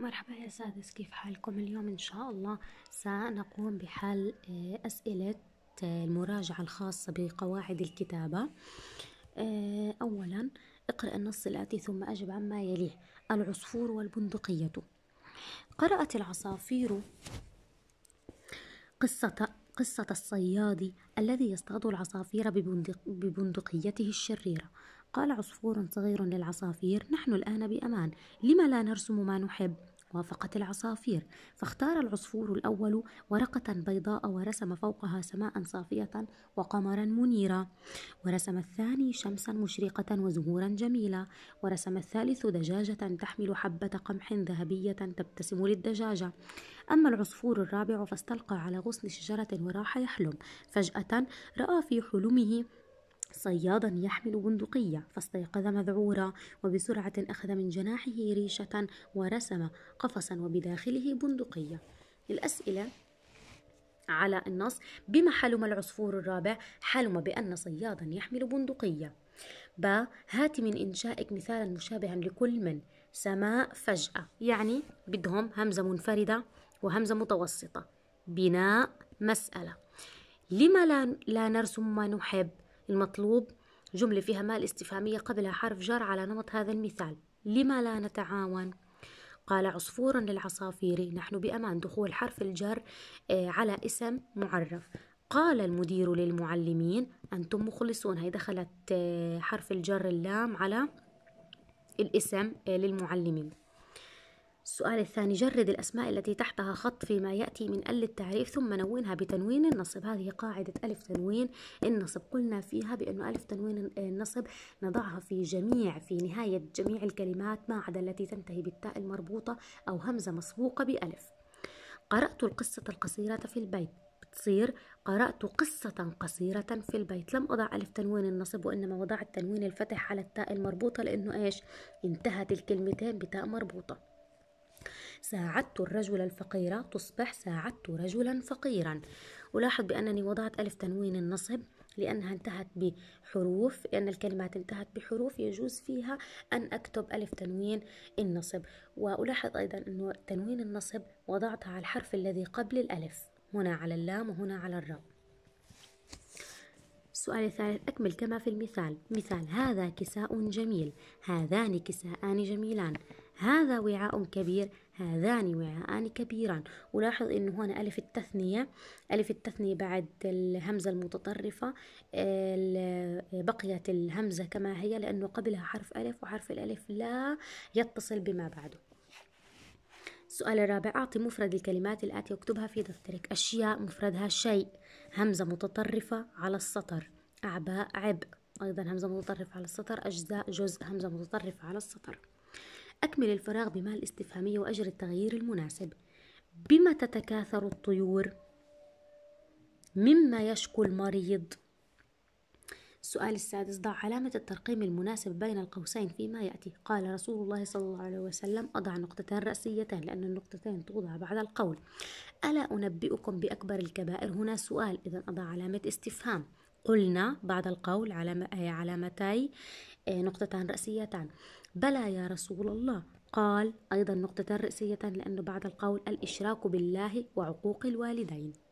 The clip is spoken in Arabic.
مرحبا يا سادس كيف حالكم اليوم إن شاء الله سنقوم بحل آه، أسئلة آه، المراجعة الخاصة بقواعد الكتابة آه، أولا اقرأ النص الآتي ثم أجب عما يليه العصفور والبندقية قرأت العصافير قصة قصة الصياد الذي يصطاد العصافير ببندقيته الشريرة قال عصفور صغير للعصافير نحن الآن بأمان لما لا نرسم ما نحب وافقت العصافير فاختار العصفور الأول ورقة بيضاء ورسم فوقها سماء صافية وقمرا منيرا ورسم الثاني شمسا مشرقة وزهورا جميلة ورسم الثالث دجاجة تحمل حبة قمح ذهبية تبتسم للدجاجة أما العصفور الرابع فاستلقى على غصن شجرة وراح يحلم فجأة رأى في حلمه صيادا يحمل بندقية فاستيقظ مذعورا وبسرعة أخذ من جناحه ريشة ورسم قفصا وبداخله بندقية الأسئلة على النص بما حلم العصفور الرابع حلم بأن صيادا يحمل بندقية ب هات من إنشائك مثالا مشابها لكل من سماء فجأة يعني بدهم همزة منفردة وهمزة متوسطة بناء مسألة لما لا, لا نرسم ما نحب المطلوب جملة فيها ما الاستفهامية قبلها حرف جر على نمط هذا المثال لما لا نتعاون قال عصفور للعصافير نحن بأمان دخول حرف الجر آه، على اسم معرف قال المدير للمعلمين أنتم مخلصون هي دخلت آه، حرف الجر اللام على الاسم آه، للمعلمين السؤال الثاني جرد الأسماء التي تحتها خط فيما يأتي من ال التعريف ثم نونها بتنوين النصب هذه قاعدة ألف تنوين النصب قلنا فيها بأنه ألف تنوين النصب نضعها في جميع في نهاية جميع الكلمات ما عدا التي تنتهي بالتاء المربوطة أو همزة مسبوقة بألف قرأت القصة القصيرة في البيت بتصير قرأت قصة قصيرة في البيت لم أضع ألف تنوين النصب وإنما وضعت تنوين الفتح على التاء المربوطة لأنه إيش انتهت الكلمتين بتاء مربوطة ساعدت الرجل الفقير تصبح ساعدت رجلا فقيرا ألاحظ بأنني وضعت ألف تنوين النصب لأنها انتهت بحروف لأن الكلمات انتهت بحروف يجوز فيها أن أكتب ألف تنوين النصب وألاحظ أيضا أنه تنوين النصب وضعتها على الحرف الذي قبل الألف هنا على اللام وهنا على الراء السؤال الثالث أكمل كما في المثال مثال هذا كساء جميل هذان كساءان جميلان هذا وعاء كبير هذان وعاءان كبيران ولاحظ انه هنا الف التثنية الف التثنية بعد الهمزة المتطرفة بقيت الهمزة كما هي لانه قبلها حرف الف وحرف الالف لا يتصل بما بعده السؤال الرابع أعطي مفرد الكلمات الآتية واكتبها في دفترك أشياء مفردها شيء همزة متطرفة على السطر أعباء عبء أيضا همزة متطرفة على السطر أجزاء جزء همزة متطرفة على السطر أكمل الفراغ بما الاستفهامية وأجر التغيير المناسب بما تتكاثر الطيور مما يشكو المريض السؤال السادس ضع علامة الترقيم المناسب بين القوسين فيما يأتي قال رسول الله صلى الله عليه وسلم أضع نقطتين رأسيتين لأن النقطتين توضع بعد القول ألا أنبئكم بأكبر الكبائر هنا سؤال إذا أضع علامة استفهام قلنا بعد القول علامتي آه، آه، نقطتان رأسيتان بلى يا رسول الله قال أيضا نقطتان رأسيتان لأنه بعد القول الإشراك بالله وعقوق الوالدين